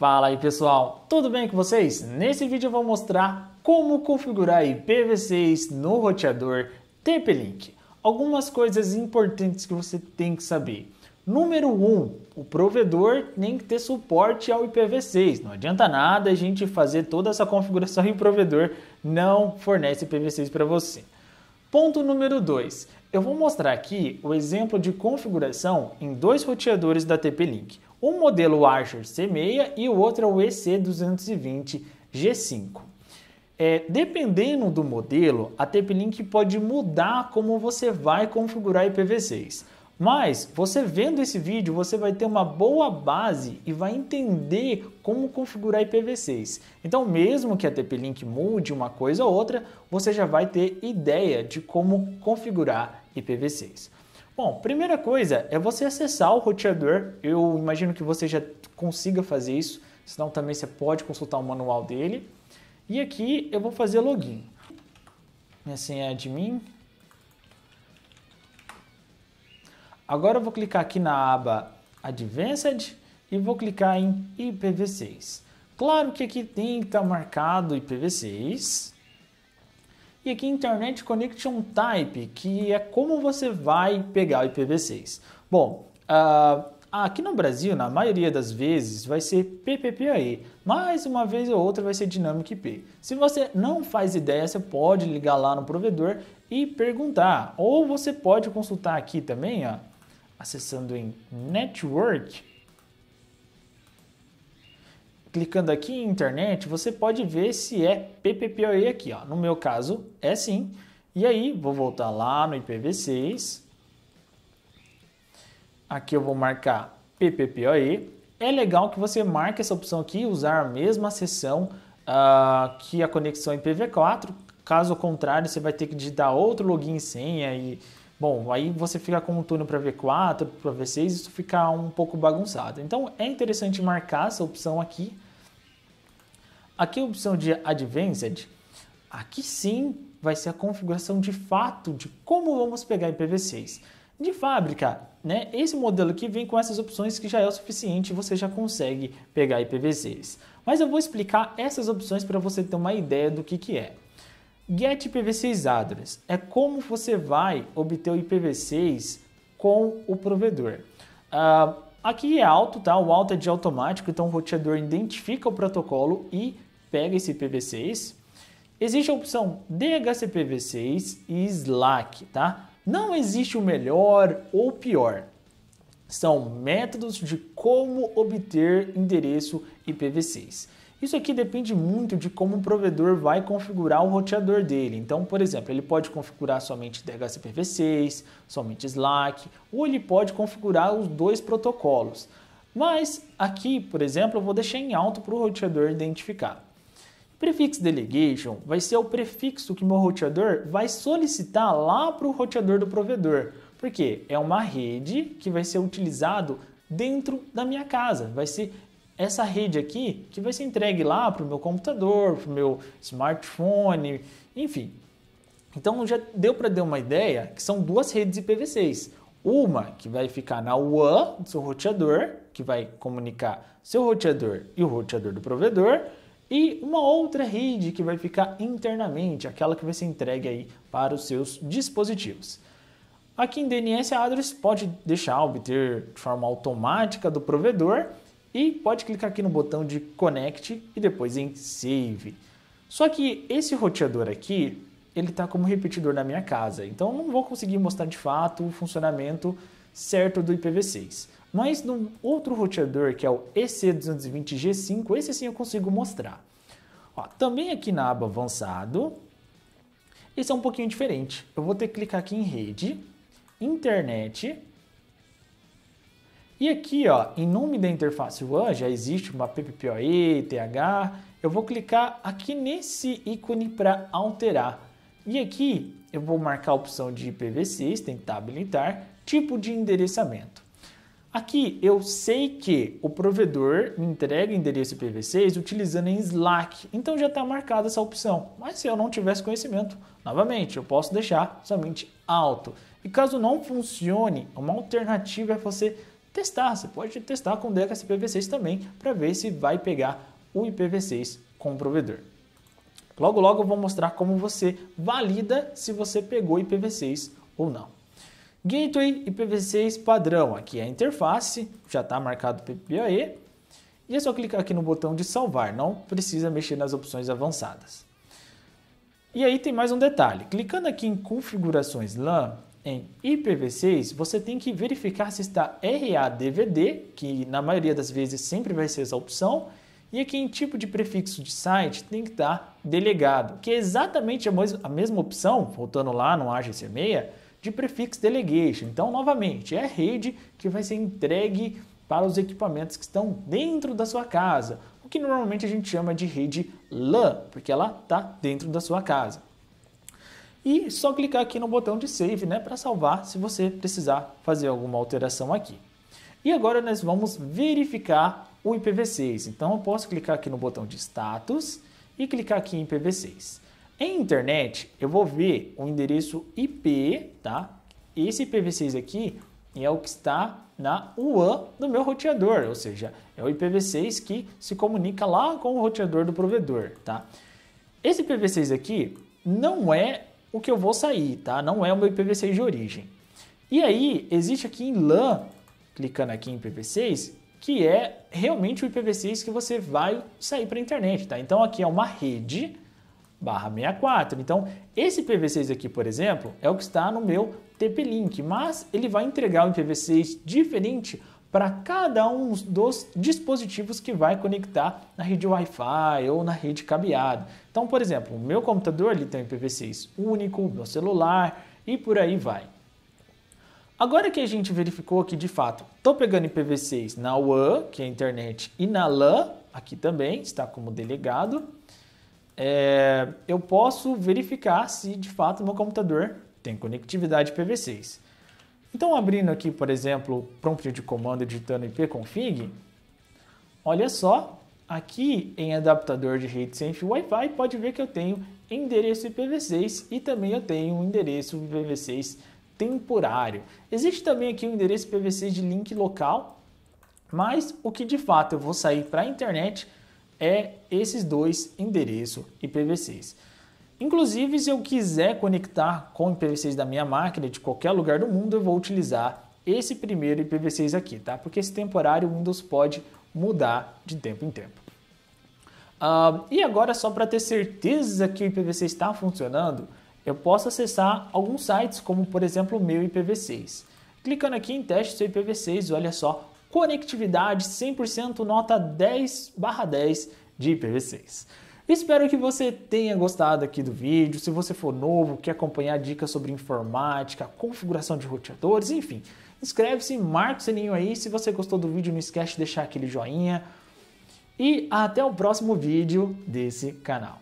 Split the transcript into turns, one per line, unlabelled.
Fala aí pessoal, tudo bem com vocês? Nesse vídeo eu vou mostrar como configurar IPv6 no roteador TP-Link. Algumas coisas importantes que você tem que saber. Número 1, um, o provedor tem que ter suporte ao IPv6. Não adianta nada a gente fazer toda essa configuração e o provedor não fornece IPv6 para você. Ponto número 2, eu vou mostrar aqui o exemplo de configuração em dois roteadores da TP-Link. Um modelo Archer C6 e o outro é o EC220 G5. É, dependendo do modelo, a TP-Link pode mudar como você vai configurar IPv6. Mas você vendo esse vídeo, você vai ter uma boa base e vai entender como configurar IPv6. Então, mesmo que a TP-Link mude uma coisa ou outra, você já vai ter ideia de como configurar IPv6. Bom, primeira coisa é você acessar o roteador. Eu imagino que você já consiga fazer isso, senão também você pode consultar o manual dele. E aqui eu vou fazer login. Minha senha é admin. Agora eu vou clicar aqui na aba Advanced e vou clicar em IPv6. Claro que aqui tem que estar marcado IPv6. E aqui Internet Connection Type, que é como você vai pegar o IPv6. Bom, uh, aqui no Brasil, na maioria das vezes, vai ser PPPAE. mas uma vez ou outra vai ser Dynamic IP. Se você não faz ideia, você pode ligar lá no provedor e perguntar. Ou você pode consultar aqui também, ó, acessando em Network, clicando aqui em internet, você pode ver se é PPPoE aqui. Ó. No meu caso, é sim. E aí, vou voltar lá no IPv6. Aqui eu vou marcar PPPoE. É legal que você marque essa opção aqui, usar a mesma seção uh, que a conexão IPv4. Caso contrário, você vai ter que digitar outro login e senha e Bom, aí você fica com um turno para V4, para V6, isso fica um pouco bagunçado. Então é interessante marcar essa opção aqui. Aqui a opção de Advanced, aqui sim vai ser a configuração de fato de como vamos pegar em PV6. De fábrica, né? Esse modelo aqui vem com essas opções que já é o suficiente, você já consegue pegar IPv6. Mas eu vou explicar essas opções para você ter uma ideia do que, que é. Get IPv6 address é como você vai obter o IPv6 com o provedor. Uh, aqui é alto, tá? O alto é de automático, então o roteador identifica o protocolo e pega esse IPv6. Existe a opção DHCPv6 e slack, tá? Não existe o melhor ou pior. São métodos de como obter endereço IPv6. Isso aqui depende muito de como o provedor vai configurar o roteador dele. Então, por exemplo, ele pode configurar somente dhcpv 6 somente Slack, ou ele pode configurar os dois protocolos. Mas aqui, por exemplo, eu vou deixar em alto para o roteador identificar. Prefix delegation vai ser o prefixo que meu roteador vai solicitar lá para o roteador do provedor, porque é uma rede que vai ser utilizado dentro da minha casa, vai ser essa rede aqui que vai ser entregue lá para o meu computador, para o meu smartphone, enfim. Então já deu para dar uma ideia que são duas redes IPv6. Uma que vai ficar na WAN do seu roteador, que vai comunicar seu roteador e o roteador do provedor, e uma outra rede que vai ficar internamente, aquela que vai ser entregue aí para os seus dispositivos. Aqui em DNS, a address pode deixar obter de forma automática do provedor e pode clicar aqui no botão de Connect e depois em Save. Só que esse roteador aqui, ele está como repetidor na minha casa, então não vou conseguir mostrar de fato o funcionamento certo do IPv6. Mas no outro roteador, que é o EC220G5, esse sim eu consigo mostrar. Ó, também aqui na aba avançado, esse é um pouquinho diferente. Eu vou ter que clicar aqui em rede, internet, e aqui, ó, em nome da interface WAN, já existe uma PPPoE, TH, eu vou clicar aqui nesse ícone para alterar. E aqui eu vou marcar a opção de IPv6, tem que habilitar, tipo de endereçamento. Aqui eu sei que o provedor me entrega endereço IPv6 utilizando em Slack, então já está marcada essa opção. Mas se eu não tivesse conhecimento, novamente, eu posso deixar somente alto. E caso não funcione, uma alternativa é você testar. Você pode testar com o dhcpv 6 também para ver se vai pegar o IPv6 com o provedor. Logo, logo eu vou mostrar como você valida se você pegou IPv6 ou não. Gateway IPv6 padrão, aqui é a interface, já está marcado PPAE. E é só clicar aqui no botão de salvar, não precisa mexer nas opções avançadas. E aí tem mais um detalhe, clicando aqui em configurações LAN, em IPv6, você tem que verificar se está RADVD, que na maioria das vezes sempre vai ser essa opção, e aqui em tipo de prefixo de site tem que estar delegado, que é exatamente a mesma opção, voltando lá no AGC6, de prefixo delegation. Então, novamente, é a rede que vai ser entregue para os equipamentos que estão dentro da sua casa, o que normalmente a gente chama de rede LAN, porque ela está dentro da sua casa. E só clicar aqui no botão de save né, para salvar se você precisar fazer alguma alteração aqui. E agora nós vamos verificar o IPv6. Então eu posso clicar aqui no botão de status e clicar aqui em IPv6. Em internet, eu vou ver o endereço IP, tá? Esse IPv6 aqui é o que está na UAN do meu roteador, ou seja, é o IPv6 que se comunica lá com o roteador do provedor, tá? Esse IPv6 aqui não é o que eu vou sair, tá? Não é o meu IPv6 de origem. E aí, existe aqui em LAN, clicando aqui em IPv6, que é realmente o IPv6 que você vai sair para a internet, tá? Então aqui é uma rede barra 64. Então, esse IPv6 aqui, por exemplo, é o que está no meu TP-Link, mas ele vai entregar um IPv6 diferente para cada um dos dispositivos que vai conectar na rede Wi-Fi ou na rede cabeada. Então, por exemplo, o meu computador ele tem um IPv6 único, meu celular e por aí vai. Agora que a gente verificou que de fato estou pegando IPv6 na WAN, que é a internet, e na LAN, aqui também está como delegado, é, eu posso verificar se de fato meu computador tem conectividade IPv6. Então, abrindo aqui, por exemplo, prompt de comando digitando ipconfig, olha só, aqui em adaptador de rede sem fio Wi-Fi, pode ver que eu tenho endereço IPv6 e também eu tenho um endereço IPv6 temporário. Existe também aqui o um endereço IPv6 de link local, mas o que de fato eu vou sair para a internet é esses dois endereços IPv6. Inclusive, se eu quiser conectar com o IPv6 da minha máquina de qualquer lugar do mundo, eu vou utilizar esse primeiro IPv6 aqui, tá? Porque esse temporário o Windows pode mudar de tempo em tempo. Uh, e agora, só para ter certeza que o IPv6 está funcionando, eu posso acessar alguns sites, como por exemplo o meu IPv6. Clicando aqui em teste seu IPv6, olha só, conectividade 100% nota 10 10 de IPv6. Espero que você tenha gostado aqui do vídeo. Se você for novo, quer acompanhar dicas sobre informática, configuração de roteadores, enfim, inscreve-se, marca o sininho aí. Se você gostou do vídeo, não esquece de deixar aquele joinha. E até o próximo vídeo desse canal.